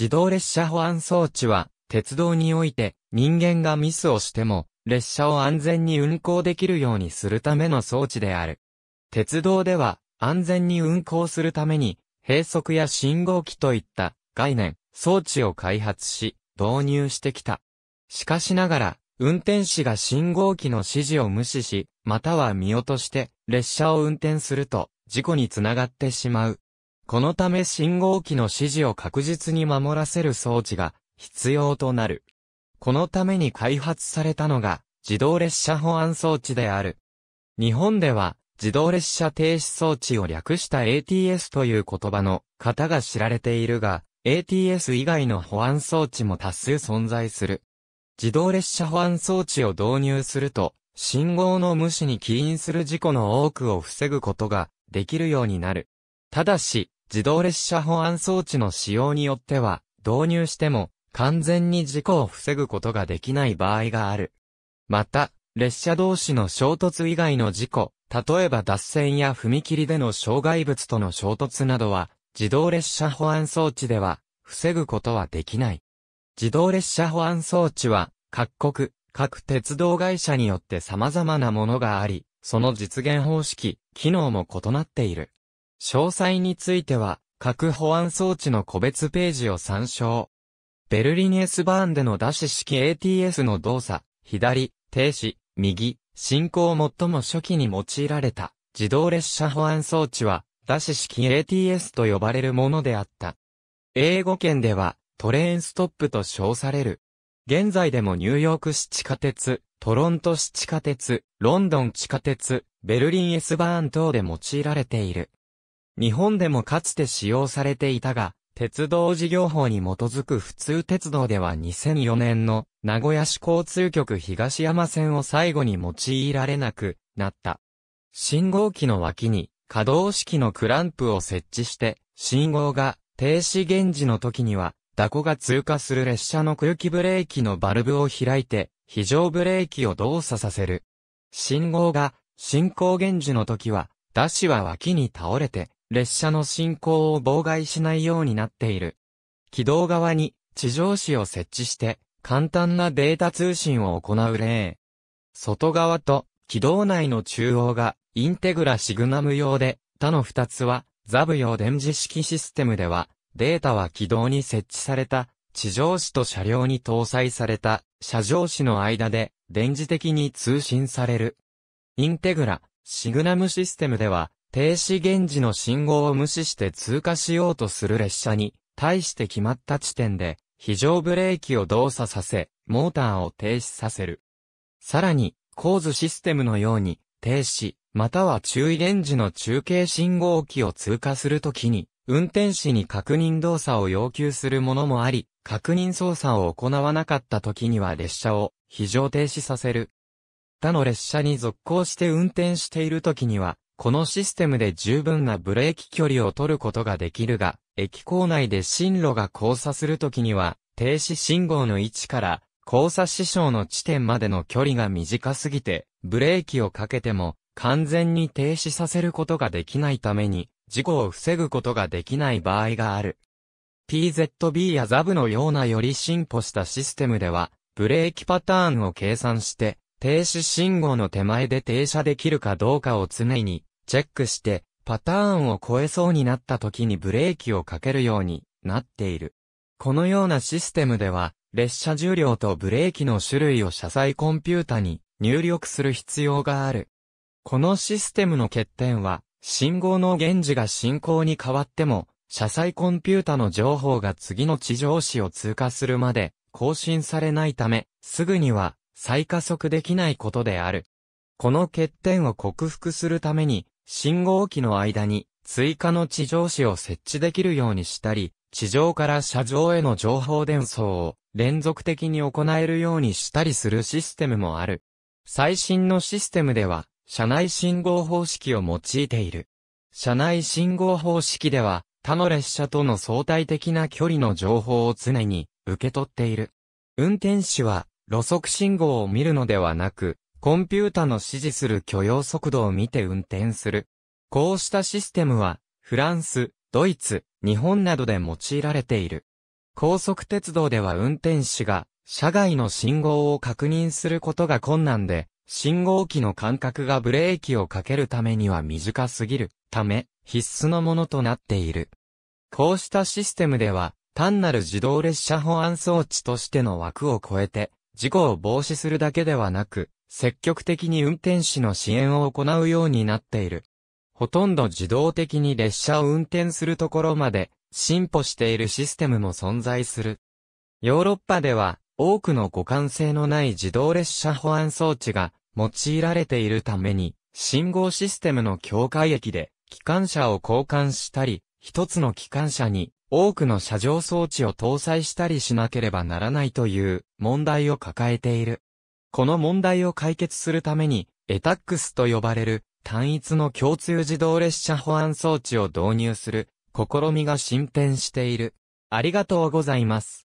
自動列車保安装置は、鉄道において、人間がミスをしても、列車を安全に運行できるようにするための装置である。鉄道では、安全に運行するために、閉塞や信号機といった概念、装置を開発し、導入してきた。しかしながら、運転士が信号機の指示を無視し、または見落として、列車を運転すると、事故につながってしまうこのため信号機の指示を確実に守らせる装置が必要となる。このために開発されたのが自動列車保安装置である。日本では自動列車停止装置を略した ATS という言葉の方が知られているが、ATS 以外の保安装置も多数存在する。自動列車保安装置を導入すると、信号の無視に起因する事故の多くを防ぐことができるようになる。ただし、自動列車保安装置の使用によっては、導入しても、完全に事故を防ぐことができない場合がある。また、列車同士の衝突以外の事故、例えば脱線や踏切での障害物との衝突などは、自動列車保安装置では、防ぐことはできない。自動列車保安装置は、各国、各鉄道会社によって様々なものがあり、その実現方式、機能も異なっている。詳細については、各保安装置の個別ページを参照。ベルリン S バーンでのダッシュ式 ATS の動作、左、停止、右、進行最も初期に用いられた自動列車保安装置は、ダッシュ式 ATS と呼ばれるものであった。英語圏では、トレーンストップと称される。現在でもニューヨーク市地下鉄、トロント市地下鉄、ロンドン地下鉄、ベルリン S バーン等で用いられている。日本でもかつて使用されていたが、鉄道事業法に基づく普通鉄道では2004年の名古屋市交通局東山線を最後に用いられなくなった。信号機の脇に可動式のクランプを設置して、信号が停止現時の時には、ダコが通過する列車の空気ブレーキのバルブを開いて、非常ブレーキを動作させる。信号が進行現時の時は、ダッシュは脇に倒れて、列車の進行を妨害しないようになっている。軌道側に地上紙を設置して、簡単なデータ通信を行う例。外側と軌道内の中央がインテグラシグナム用で、他の二つはザブ用電磁式システムでは、データは軌道に設置された地上紙と車両に搭載された車上紙の間で電磁的に通信される。インテグラ、シグナムシステムでは、停止現時の信号を無視して通過しようとする列車に、対して決まった地点で、非常ブレーキを動作させ、モーターを停止させる。さらに、構図システムのように、停止、または注意現時の中継信号機を通過するときに、運転士に確認動作を要求するものもあり、確認操作を行わなかったときには列車を非常停止させる。他の列車に続行して運転しているときには、このシステムで十分なブレーキ距離を取ることができるが、駅構内で進路が交差するときには、停止信号の位置から交差支障の地点までの距離が短すぎて、ブレーキをかけても完全に停止させることができないために、事故を防ぐことができない場合がある。PZB や z a のようなより進歩したシステムでは、ブレーキパターンを計算して、停止信号の手前で停車できるかどうかを常にチェックして、パターンを超えそうになった時にブレーキをかけるようになっている。このようなシステムでは、列車重量とブレーキの種類を車載コンピュータに入力する必要がある。このシステムの欠点は、信号の源氏が進行に変わっても、車載コンピュータの情報が次の地上市を通過するまで更新されないため、すぐには再加速できないことである。この欠点を克服するために、信号機の間に追加の地上紙を設置できるようにしたり、地上から車上への情報伝送を連続的に行えるようにしたりするシステムもある。最新のシステムでは、車内信号方式を用いている。車内信号方式では、他の列車との相対的な距離の情報を常に受け取っている。運転士は路側信号を見るのではなく、コンピュータの指示する許容速度を見て運転する。こうしたシステムは、フランス、ドイツ、日本などで用いられている。高速鉄道では運転士が、車外の信号を確認することが困難で、信号機の間隔がブレーキをかけるためには短すぎるため、必須のものとなっている。こうしたシステムでは、単なる自動列車保安装置としての枠を超えて、事故を防止するだけではなく、積極的に運転士の支援を行うようになっている。ほとんど自動的に列車を運転するところまで進歩しているシステムも存在する。ヨーロッパでは多くの互換性のない自動列車保安装置が用いられているために信号システムの境界駅で機関車を交換したり、一つの機関車に多くの車上装置を搭載したりしなければならないという問題を抱えている。この問題を解決するために、エタックスと呼ばれる単一の共通自動列車保安装置を導入する試みが進展している。ありがとうございます。